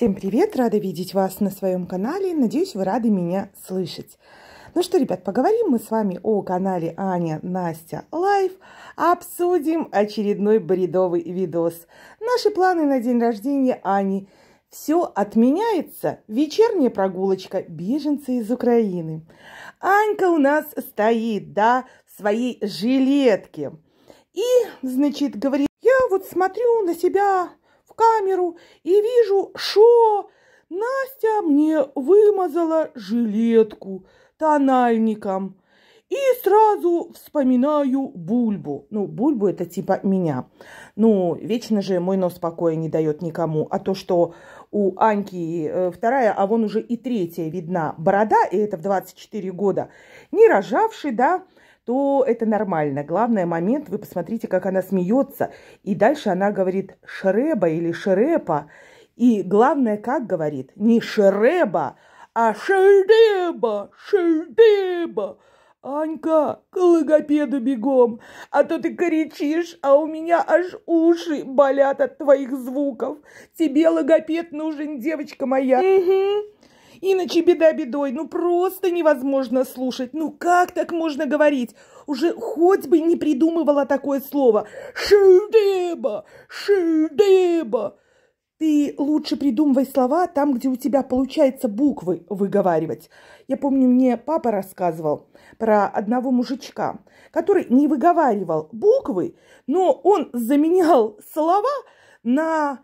Всем привет! Рада видеть вас на своем канале. Надеюсь, вы рады меня слышать. Ну что, ребят, поговорим мы с вами о канале Аня Настя Лайф. Обсудим очередной бредовый видос. Наши планы на день рождения Ани. Все отменяется. Вечерняя прогулочка. Беженцы из Украины. Анька у нас стоит, да, в своей жилетке. И, значит, говорит, я вот смотрю на себя камеру и вижу, что Настя мне вымазала жилетку тональником. И сразу вспоминаю Бульбу. Ну, Бульбу это типа меня. Ну, вечно же мой нос покоя не дает никому. А то, что у Аньки э, вторая, а вон уже и третья видна борода, и это в 24 года, не рожавший, да, то это нормально. Главное момент, вы посмотрите, как она смеется. И дальше она говорит «шреба» или шрепа И главное, как говорит, не «шереба», а шрдеба шрдеба «Анька, к логопеду бегом, а то ты кричишь, а у меня аж уши болят от твоих звуков. Тебе логопед нужен, девочка моя». Угу. Иначе беда бедой, ну просто невозможно слушать. Ну как так можно говорить? Уже хоть бы не придумывала такое слово. Шидеба, шидеба. Ты лучше придумывай слова там, где у тебя получается буквы выговаривать. Я помню, мне папа рассказывал про одного мужичка, который не выговаривал буквы, но он заменял слова на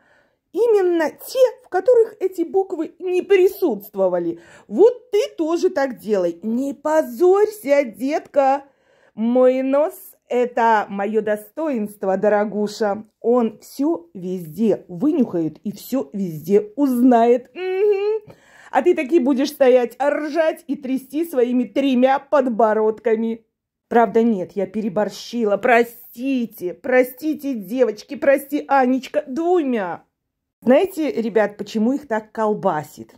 именно те, в которых эти буквы не присутствовали. Вот ты тоже так делай. Не позорься, детка. Мой нос – это мое достоинство, дорогуша. Он все везде вынюхает и все везде узнает. Угу. А ты таки будешь стоять, ржать и трясти своими тремя подбородками. Правда, нет, я переборщила. Простите, простите, девочки, прости, Анечка, двумя. Знаете, ребят, почему их так колбасит?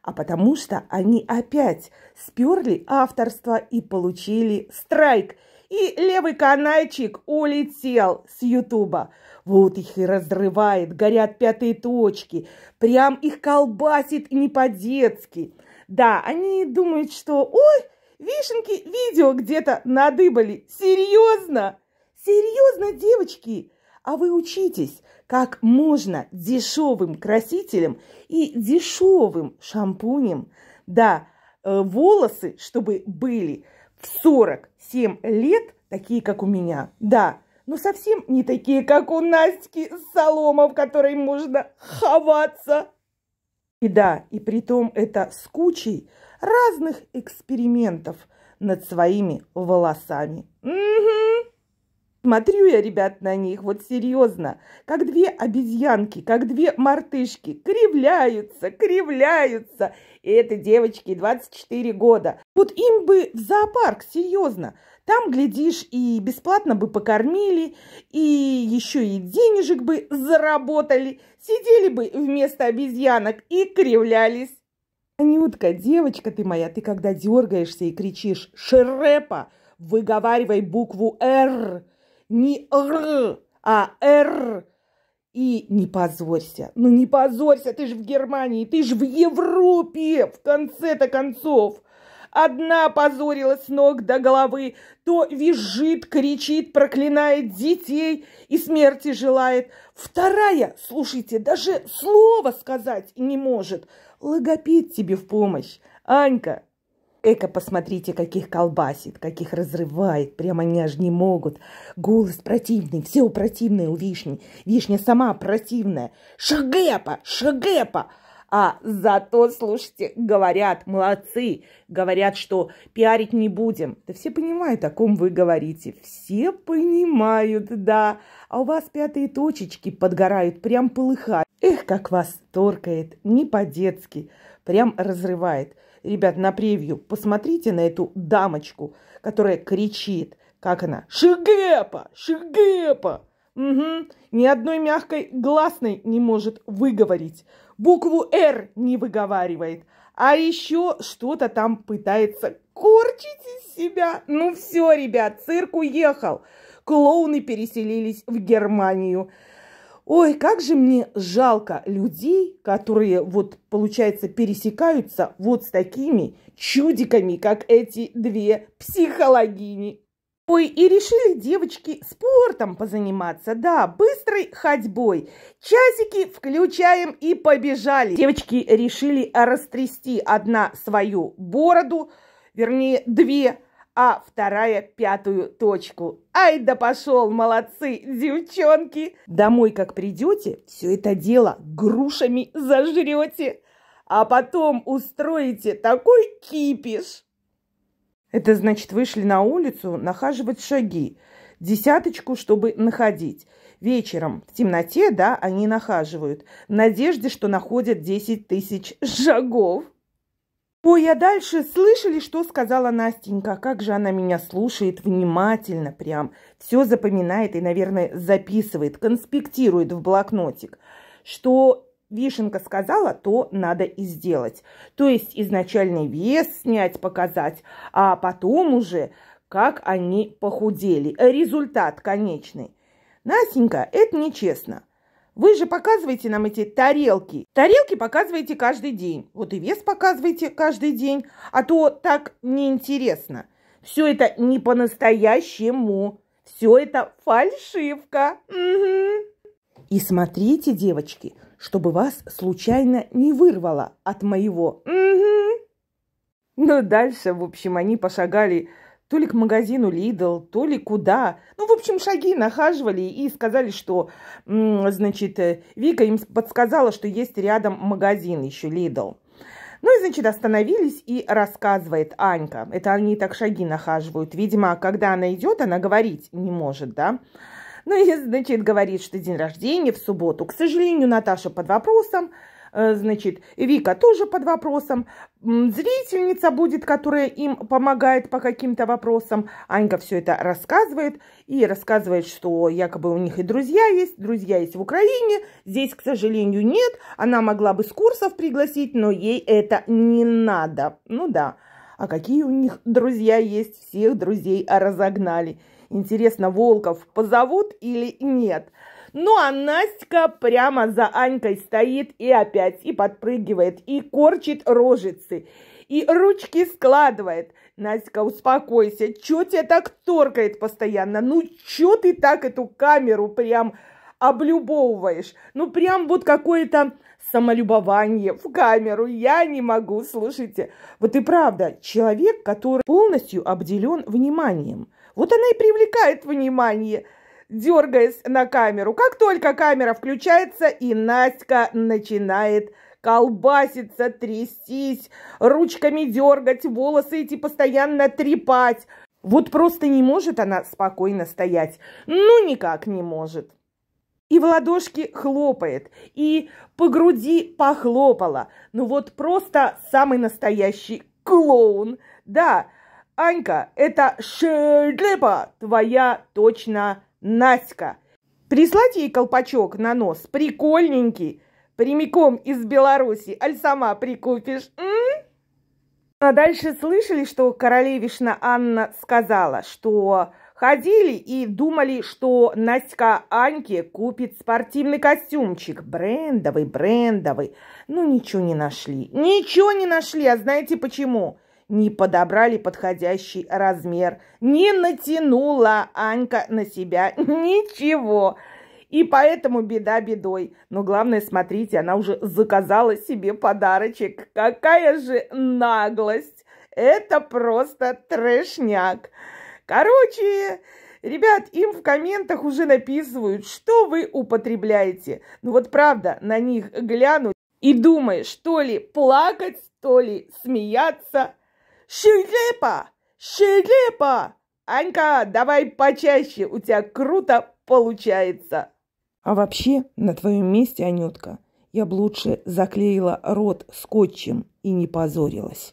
А потому что они опять сперли авторство и получили страйк. И левый канальчик улетел с Ютуба. Вот их и разрывает, горят пятые точки. Прям их колбасит не по-детски. Да, они думают, что «Ой, вишенки видео где-то надыбали». Серьезно? Серьезно, девочки? а вы учитесь, как можно дешевым красителем и дешевым шампунем, да, э, волосы, чтобы были в 47 лет, такие, как у меня, да, но совсем не такие, как у Настики Соломов, которой можно ховаться. И да, и при том это с кучей разных экспериментов над своими волосами. Угу. Смотрю я, ребят, на них, вот серьезно, как две обезьянки, как две мартышки, кривляются, кривляются. И это девочки 24 года. Вот им бы в зоопарк, серьезно. Там, глядишь, и бесплатно бы покормили, и еще и денежек бы заработали. Сидели бы вместо обезьянок и кривлялись. Анютка, девочка ты моя, ты когда дергаешься и кричишь «Шрепа!», выговаривай букву «Р», не «р», а «р». И не позорься. Ну не позорься, ты же в Германии, ты же в Европе, в конце-то концов. Одна позорилась с ног до головы, то визжит, кричит, проклинает детей и смерти желает. Вторая, слушайте, даже слова сказать не может. Логопед тебе в помощь. Анька, Эка, посмотрите, каких колбасит, каких разрывает, прямо они аж не могут. Голос противный, все противное у вишни. Вишня сама противная. Шагепа, шагепа! А зато, слушайте, говорят, молодцы, говорят, что пиарить не будем. Да все понимают, о ком вы говорите. Все понимают, да. А у вас пятые точечки подгорают, прям полыхают. Эх, как вас торкает, не по-детски, прям разрывает ребят, на превью, посмотрите на эту дамочку, которая кричит, как она, «Шигепа! Шигепа!» Угу. Ни одной мягкой гласной не может выговорить. Букву «Р» не выговаривает. А еще что-то там пытается корчить из себя. Ну все, ребят, цирк уехал. Клоуны переселились в Германию. Ой, как же мне жалко людей, которые вот, получается, пересекаются вот с такими чудиками, как эти две психологини. Ой, и решили девочки спортом позаниматься, да, быстрой ходьбой. Часики включаем и побежали. Девочки решили растрясти одна свою бороду, вернее, две а вторая пятую точку. Ай да пошел, молодцы, девчонки! Домой как придете, все это дело грушами зажрете, а потом устроите такой кипиш. Это значит, вышли на улицу нахаживать шаги, десяточку, чтобы находить. Вечером в темноте, да, они нахаживают, в надежде, что находят 10 тысяч шагов. Ой, а дальше слышали, что сказала Настенька? Как же она меня слушает внимательно прям. Все запоминает и, наверное, записывает, конспектирует в блокнотик. Что Вишенка сказала, то надо и сделать. То есть изначальный вес снять, показать, а потом уже, как они похудели. Результат конечный. Настенька, это нечестно. Вы же показываете нам эти тарелки. Тарелки показываете каждый день. Вот и вес показываете каждый день. А то так неинтересно. Все это не по-настоящему. Все это фальшивка. Угу. И смотрите, девочки, чтобы вас случайно не вырвало от моего. Угу. Ну, дальше, в общем, они пошагали то ли к магазину Lidl, то ли куда. Ну, в общем, шаги нахаживали и сказали, что, значит, э, Вика им подсказала, что есть рядом магазин еще Lidl. Ну и, значит, остановились и рассказывает Анька. Это они так шаги нахаживают. Видимо, когда она идет, она говорить не может, да? Ну и, значит, говорит, что день рождения в субботу. К сожалению, Наташа под вопросом – Э, значит, Вика тоже под вопросом. Зрительница будет, которая им помогает по каким-то вопросам. Анька все это рассказывает и рассказывает, что якобы у них и друзья есть, друзья есть в Украине. Здесь, к сожалению, нет. Она могла бы с курсов пригласить, но ей это не надо. Ну да. А какие у них друзья есть, всех друзей разогнали. Интересно, Волков позовут или нет? Ну а Настя прямо за Анькой стоит и опять и подпрыгивает, и корчит рожицы, и ручки складывает. Настя, успокойся, чё тебя так торкает постоянно? Ну чё ты так эту камеру прям облюбовываешь? Ну прям вот какое-то самолюбование в камеру. Я не могу, слушайте. Вот и правда, человек, который полностью обделен вниманием. Вот она и привлекает внимание – дергаясь на камеру. Как только камера включается, и Настя начинает колбаситься, трястись, ручками дергать, волосы эти постоянно трепать. Вот просто не может она спокойно стоять. Ну, никак не может. И в ладошки хлопает, и по груди похлопала. Ну вот просто самый настоящий клоун. Да, Анька, это шлепа твоя точно Наська. Прислать ей колпачок на нос, прикольненький, прямиком из Беларуси, аль сама прикупишь, м? А дальше слышали, что королевишна Анна сказала, что ходили и думали, что Настя Аньке купит спортивный костюмчик, брендовый, брендовый. Ну, ничего не нашли. Ничего не нашли, а знаете почему? Почему? не подобрали подходящий размер. Не натянула Анька на себя ничего. И поэтому беда бедой. Но главное, смотрите, она уже заказала себе подарочек. Какая же наглость! Это просто трэшняк. Короче, Ребят, им в комментах уже написывают, что вы употребляете. Ну вот правда, на них гляну и думаешь, что ли плакать, то ли смеяться – «Шилепа! Шилепа! Анька, давай почаще, у тебя круто получается!» А вообще, на твоем месте, Анютка, я бы лучше заклеила рот скотчем и не позорилась.